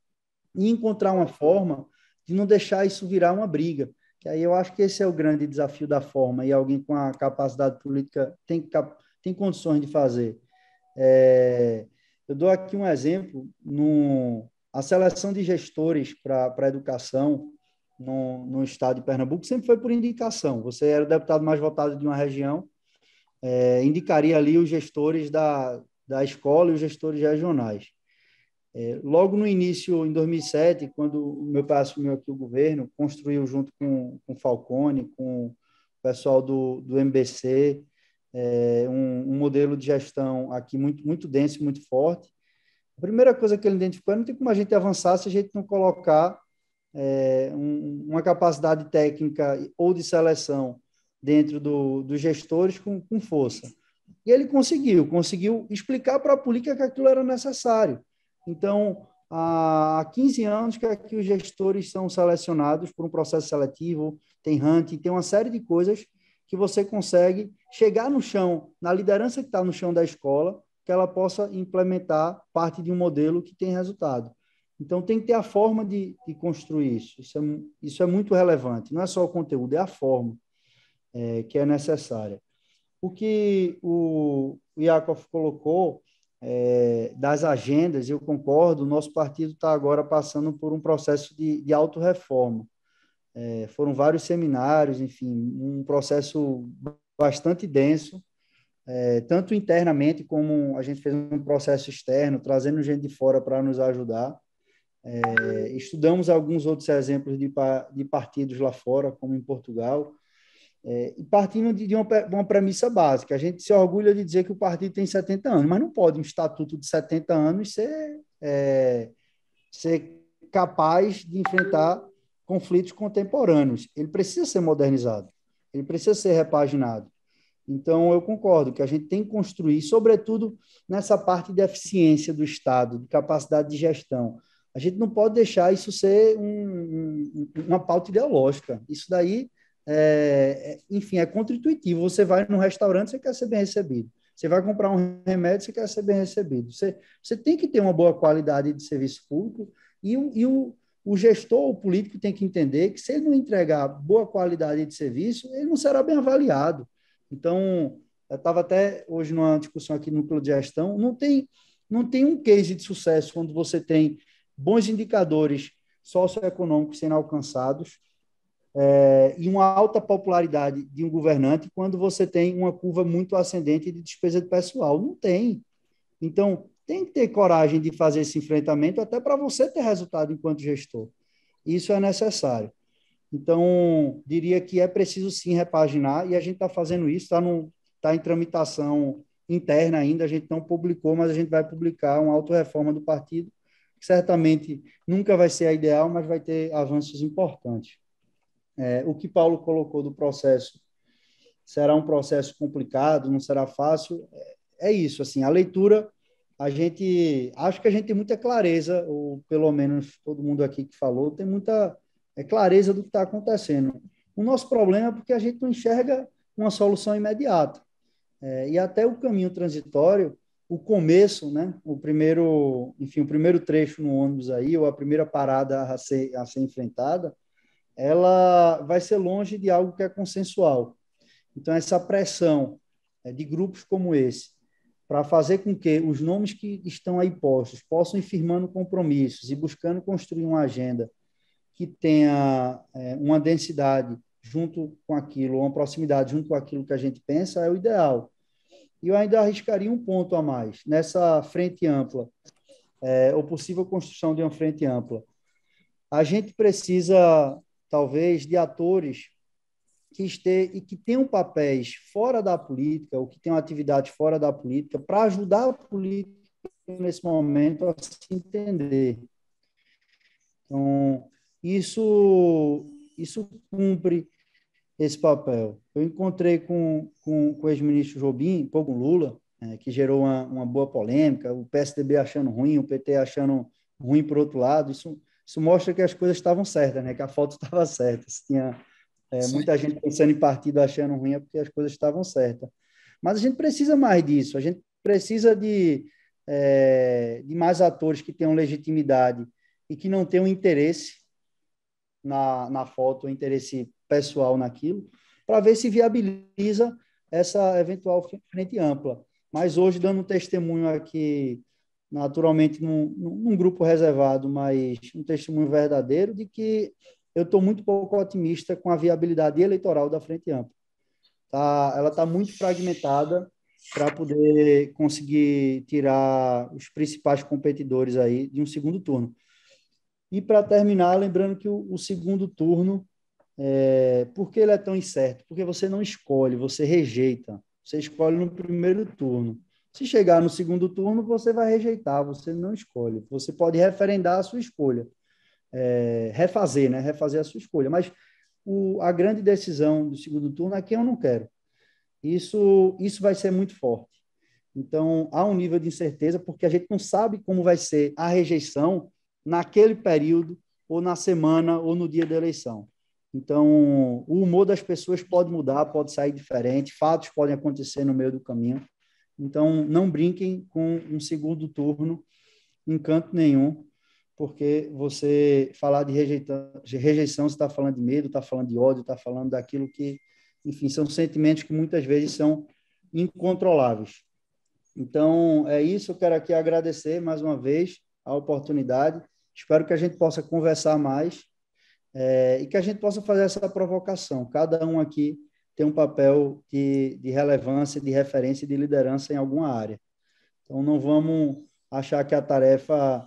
e encontrar uma forma de não deixar isso virar uma briga. Que aí eu acho que esse é o grande desafio da forma, e alguém com a capacidade política tem, tem condições de fazer. É, eu dou aqui um exemplo, no, a seleção de gestores para a educação no, no, estado de Pernambuco sempre foi por indicação. Você era o deputado mais votado de uma região, é, indicaria ali os gestores da, da escola e os gestores regionais. É, logo no início, em 2007, quando meu pai assumiu aqui o governo, construiu junto com, com Falcone, com o pessoal do, do MBC, é, um, um, modelo de gestão aqui muito, muito denso, muito forte. A primeira coisa que ele identificou é não tem como a gente avançar se a gente não colocar é, um, uma capacidade técnica ou de seleção dentro do, dos gestores com, com força. E ele conseguiu, conseguiu explicar para a política que aquilo era necessário. Então, há 15 anos que aqui os gestores são selecionados por um processo seletivo, tem ranking, tem uma série de coisas que você consegue chegar no chão, na liderança que está no chão da escola, que ela possa implementar parte de um modelo que tem resultado. Então, tem que ter a forma de, de construir isso. Isso é, isso é, muito relevante. Não é só o conteúdo, é a forma é, que é necessária. O que o Yakov colocou é, das agendas, eu concordo, o nosso partido está agora passando por um processo de, de autorreforma. É, foram vários seminários, enfim, um processo bastante denso, é, tanto internamente como a gente fez um processo externo, trazendo gente de fora para nos ajudar. É, estudamos alguns outros exemplos de, de partidos lá fora, como em Portugal, é, e partindo de, de, uma, uma, premissa básica, a gente se orgulha de dizer que o partido tem 70 anos, mas não pode um estatuto de 70 anos ser, é, ser capaz de enfrentar conflitos contemporâneos. Ele precisa ser modernizado, ele precisa ser repaginado. Então, eu concordo que a gente tem que construir, sobretudo nessa parte de eficiência do Estado, de capacidade de gestão. A gente não pode deixar isso ser um, um, uma pauta ideológica. Isso daí é, é, enfim, é contra-intuitivo. Você vai num restaurante, você quer ser bem recebido. Você vai comprar um remédio, você quer ser bem recebido. Você, você tem que ter uma boa qualidade de serviço público e, o, e o, o gestor, o político tem que entender que se ele não entregar boa qualidade de serviço, ele não será bem avaliado. Então, eu estava até hoje numa discussão aqui no núcleo de gestão, não tem, não tem um case de sucesso quando você tem bons indicadores socioeconômicos sendo alcançados, é, e uma alta popularidade de um governante quando você tem uma curva muito ascendente de despesa de pessoal. Não tem. Então, tem que ter coragem de fazer esse enfrentamento até para você ter resultado enquanto gestor. Isso é necessário. Então, diria que é preciso sim repaginar, e a gente está fazendo isso, está tá em tramitação interna ainda, a gente não publicou, mas a gente vai publicar uma autorreforma do partido, que certamente nunca vai ser a ideal, mas vai ter avanços importantes. É, o que Paulo colocou do processo será um processo complicado, não será fácil. É, é isso, assim, a leitura a gente acho que a gente tem muita clareza, ou pelo menos todo mundo aqui que falou tem muita é, clareza do que está acontecendo. O nosso problema é porque a gente não enxerga uma solução imediata. É, e até o caminho transitório, o começo, né, o primeiro, enfim, o primeiro trecho no ônibus aí, ou a primeira parada a ser, a ser enfrentada, ela vai ser longe de algo que é consensual. Então, essa pressão é, de grupos como esse, para fazer com que os nomes que estão aí postos possam ir firmando compromissos e buscando construir uma agenda que tenha é, uma densidade junto com aquilo, uma proximidade junto com aquilo que a gente pensa, é o ideal. E eu ainda arriscaria um ponto a mais nessa frente ampla, é, ou possível construção de uma frente ampla. A gente precisa talvez, de atores que este, e que tenham papéis fora da política, ou que tenham atividade fora da política, para ajudar a política nesse momento a se entender. Então, isso, isso cumpre esse papel. Eu encontrei com, com, com o ex-ministro Jobim, com Lula, né, que gerou uma, uma boa polêmica, o PSDB achando ruim, o PT achando ruim por outro lado. Isso isso mostra que as coisas estavam certas, né? Que a foto (laughs) estava certa. Se tinha é, muita gente pensando em partido achando ruim é porque as coisas estavam certas. Mas a gente precisa mais disso. A gente precisa de, é, de mais atores que tenham legitimidade e que não tenham interesse na, na foto, interesse pessoal naquilo, para ver se viabiliza essa eventual frente ampla. Mas hoje, dando um testemunho aqui naturalmente num, num grupo reservado, mas um testemunho verdadeiro de que eu estou muito pouco otimista com a viabilidade eleitoral da Frente Ampla. Tá, ela está muito fragmentada para poder conseguir tirar os principais competidores aí de um segundo turno. E para terminar, lembrando que o, o segundo turno, é, por que ele é tão incerto? Porque você não escolhe, você rejeita. Você escolhe no primeiro turno. Se chegar no segundo turno, você vai rejeitar, você não escolhe. Você pode referendar a sua escolha, é, refazer, né? Refazer a sua escolha. Mas o, a grande decisão do segundo turno é quem eu não quero. Isso, isso vai ser muito forte. Então, há um nível de incerteza, porque a gente não sabe como vai ser a rejeição naquele período, ou na semana, ou no dia da eleição. Então, o humor das pessoas pode mudar, pode sair diferente, fatos podem acontecer no meio do caminho. Então, não brinquem com um segundo turno em canto nenhum, porque você falar de, rejeição, você está falando de medo, está falando de ódio, está falando daquilo que, enfim, são sentimentos que muitas vezes são incontroláveis. Então, é isso. Eu quero aqui agradecer mais uma vez a oportunidade. Espero que a gente possa conversar mais é, e que a gente possa fazer essa provocação. Cada um aqui tem um papel de, de relevância, de referência e de liderança em alguma área. Então, não vamos achar que a tarefa.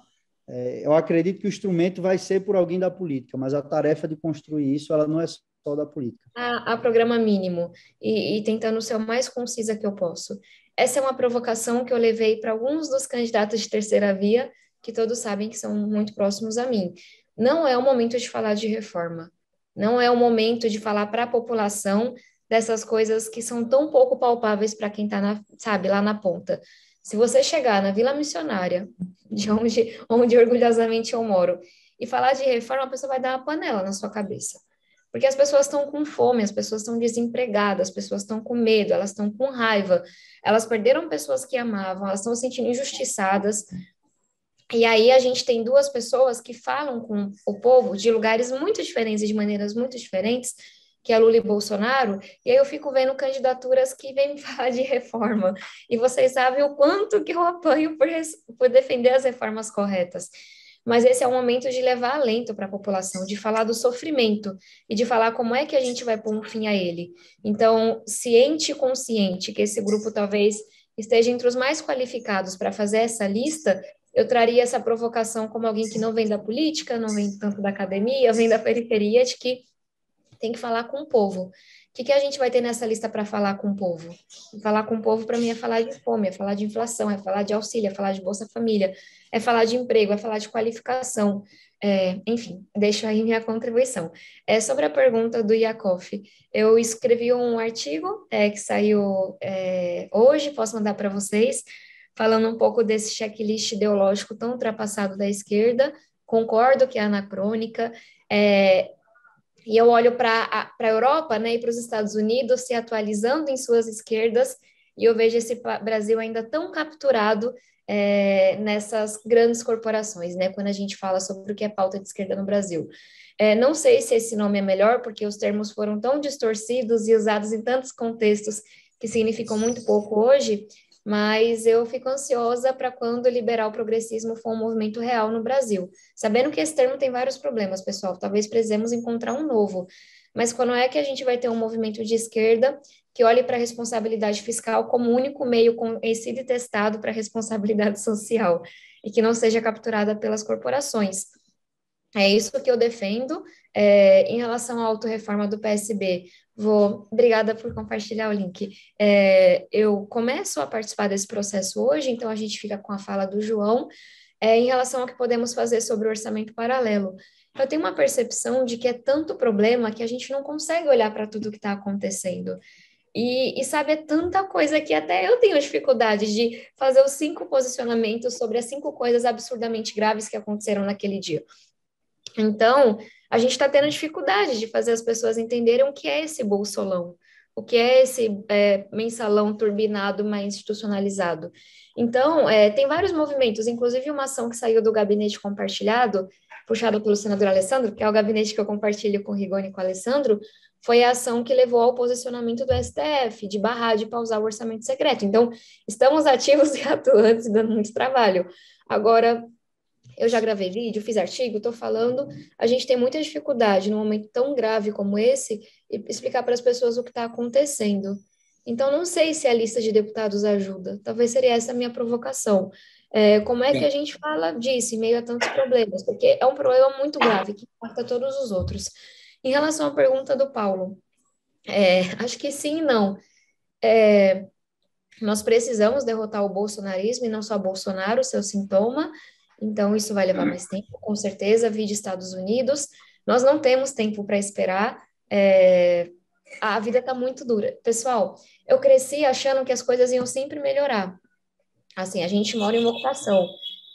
É, eu acredito que o instrumento vai ser por alguém da política, mas a tarefa de construir isso, ela não é só da política. A, a programa mínimo, e, e tentando ser o mais concisa que eu posso. Essa é uma provocação que eu levei para alguns dos candidatos de terceira via, que todos sabem que são muito próximos a mim. Não é o momento de falar de reforma. Não é o momento de falar para a população dessas coisas que são tão pouco palpáveis para quem está, sabe, lá na ponta. Se você chegar na Vila Missionária, de onde, onde orgulhosamente eu moro, e falar de reforma, a pessoa vai dar uma panela na sua cabeça. Porque as pessoas estão com fome, as pessoas estão desempregadas, as pessoas estão com medo, elas estão com raiva, elas perderam pessoas que amavam, elas estão se sentindo injustiçadas. E aí a gente tem duas pessoas que falam com o povo de lugares muito diferentes, de maneiras muito diferentes, que é Lula e Bolsonaro, e aí eu fico vendo candidaturas que vêm (laughs) falar de reforma. E vocês sabem o quanto que eu apanho por, por defender as reformas corretas. Mas esse é o momento de levar alento para a população, de falar do sofrimento e de falar como é que a gente vai pôr um fim a ele. Então, ciente e consciente que esse grupo talvez esteja entre os mais qualificados para fazer essa lista, eu traria essa provocação como alguém que não vem da política, não vem tanto da academia, vem da periferia, de que tem que falar com o povo. O que, que a gente vai ter nessa lista para falar com o povo? Falar com o povo, para mim, é falar de fome, é falar de inflação, é falar de auxílio, é falar de Bolsa Família, é falar de emprego, é falar de qualificação. É, enfim, deixo aí minha contribuição. É, sobre a pergunta do Yakov, eu escrevi um artigo é, que saiu é, hoje, posso mandar para vocês, falando um pouco desse checklist ideológico tão ultrapassado da esquerda. Concordo que é anacrônica, é, e eu olho para a Europa né, e para os Estados Unidos se atualizando em suas esquerdas, e eu vejo esse Brasil ainda tão capturado é, nessas grandes corporações, né, quando a gente fala sobre o que é pauta de esquerda no Brasil. É, não sei se esse nome é melhor, porque os termos foram tão distorcidos e usados em tantos contextos que significam muito pouco hoje, mas eu fico ansiosa para quando o liberal progressismo for um movimento real no Brasil. Sabendo que esse termo tem vários problemas, pessoal, talvez precisemos encontrar um novo. Mas quando é que a gente vai ter um movimento de esquerda que olhe para a responsabilidade fiscal como único meio conhecido e testado para a responsabilidade (laughs) social e que não seja capturada pelas corporações? É isso que eu defendo, é, em relação à autorreforma do PSB, vou. Obrigada por compartilhar o link. É, eu começo a participar desse processo hoje, então a gente fica com a fala do João. É, em relação ao que podemos fazer sobre o orçamento paralelo, eu tenho uma percepção de que é tanto problema que a gente não consegue olhar para tudo que está acontecendo. E, e sabe, é tanta coisa que até eu tenho dificuldade de fazer os cinco posicionamentos sobre as cinco coisas absurdamente graves que aconteceram naquele dia. Então, a gente está tendo dificuldade de fazer as pessoas entenderem o que é esse bolsolão, o que é esse é, mensalão turbinado mais institucionalizado. Então, é, tem vários movimentos, inclusive uma ação que saiu do gabinete compartilhado, puxada pelo senador Alessandro, que é o gabinete que eu compartilho com o Rigoni e com o Alessandro, foi a ação que levou ao posicionamento do STF, de barrar, de pausar o orçamento secreto. Então, estamos ativos (laughs) e atuantes dando muito trabalho. Agora, eu já gravei vídeo, fiz artigo, estou falando. A gente tem muita dificuldade num momento tão grave como esse explicar para as pessoas o que está acontecendo. Então, não sei se a lista de deputados ajuda. Talvez seria essa a minha provocação. É, como é que a gente fala disso em meio a tantos problemas? Porque é um problema muito grave que impacta todos os outros. Em relação à pergunta do Paulo, é, acho que sim e não. É, nós precisamos derrotar o bolsonarismo e não só Bolsonaro, seu sintoma, então, isso vai levar hum. mais tempo, com certeza, vi de Estados Unidos. Nós não temos tempo para esperar. É... A vida está muito dura. Pessoal, eu cresci achando que as coisas iam sempre melhorar. Assim, a gente mora em uma ocupação.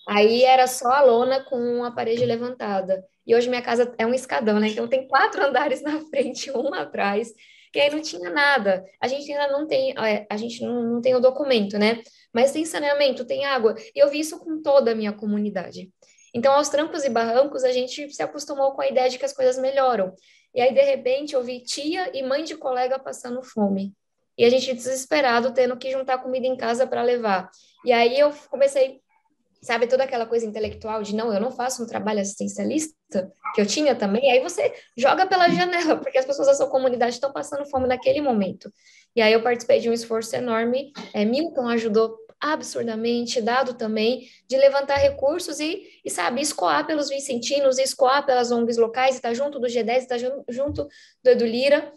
Aí era só a lona com a parede levantada. E hoje minha casa é um escadão, né? Então tem quatro (laughs) andares na frente, um atrás. E aí não tinha nada. A gente ainda não tem, é, a gente não, não tem o documento, né? mas tem saneamento, tem água. E eu vi isso com toda a minha comunidade. Então, aos trancos e barrancos, a gente se acostumou com a ideia de que as coisas melhoram. E aí, de repente, eu vi tia e mãe de colega passando fome. E a gente desesperado, tendo que juntar comida em casa para levar. E aí eu comecei sabe, toda aquela coisa intelectual de não, eu não faço um trabalho assistencialista, que eu tinha também, aí você joga pela janela, (laughs) porque as pessoas da sua comunidade estão passando fome naquele momento. E aí eu participei de um esforço enorme, é, Milton ajudou absurdamente, dado também de levantar recursos e, e sabe, escoar pelos vicentinos, escoar pelas ONGs locais, está junto do G10, está junto do Edu Lira,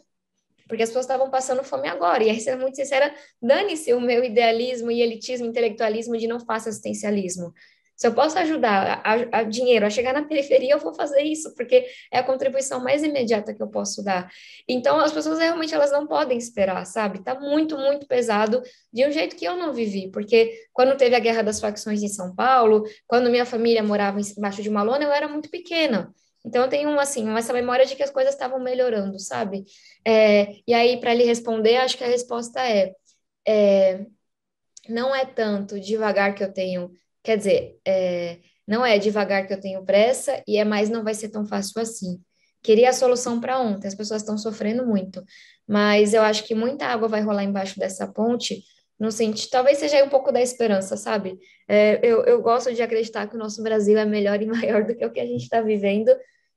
porque as pessoas estavam passando fome agora. E aí, sendo muito sincera, dane-se o meu idealismo e elitismo, intelectualismo de não faça assistencialismo. Se eu posso ajudar a, a dinheiro a chegar na periferia, eu vou fazer isso, porque é a contribuição mais imediata que eu posso dar. Então, as pessoas realmente elas não podem esperar, sabe? Tá muito, muito pesado, de um jeito que eu não vivi, porque quando teve a Guerra das Facções em São Paulo, quando minha família morava embaixo de uma lona, eu era muito pequena. Então, eu tenho, assim, essa memória de que as coisas estavam melhorando, sabe? É, e aí, para lhe responder, acho que a resposta é, é não é tanto devagar que eu tenho Quer dizer, é, não é devagar que eu tenho pressa e é mais não vai ser tão fácil assim. Queria a solução para ontem, as pessoas estão sofrendo muito, mas eu acho que muita água vai rolar embaixo dessa ponte. No sentido, talvez seja aí um pouco da esperança, sabe? É, eu, eu gosto de acreditar que o nosso Brasil é melhor e (laughs) maior do que o que a gente está vivendo,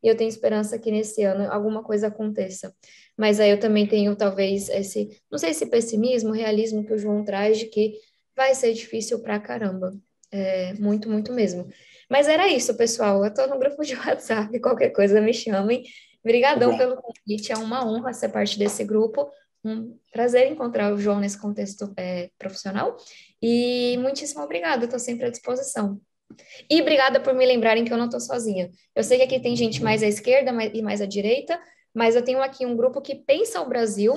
e eu tenho esperança que nesse ano alguma coisa aconteça. Mas aí eu também tenho talvez esse, não sei se pessimismo, realismo que o João traz de que vai ser difícil pra caramba. É, muito, muito mesmo. Mas era isso, pessoal. Eu tô no grupo de WhatsApp, (laughs) qualquer coisa me chamem. Obrigadão pelo convite, é uma honra ser parte desse grupo. Um prazer encontrar o João nesse contexto é, profissional. E muitíssimo obrigada, estou sempre à disposição. E obrigada por me lembrarem que eu não estou sozinha. Eu sei que aqui tem gente mais à esquerda e mais à direita, mas eu tenho aqui um grupo que pensa o Brasil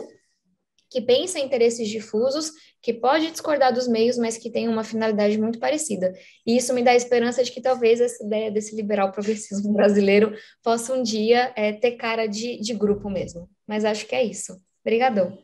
que pensa em interesses difusos, que pode discordar dos meios, mas que tem uma finalidade muito parecida. E isso me dá a esperança de que talvez essa ideia desse liberal progressismo (laughs) brasileiro possa um dia é, ter cara de, de grupo mesmo. Mas acho que é isso. Obrigadão.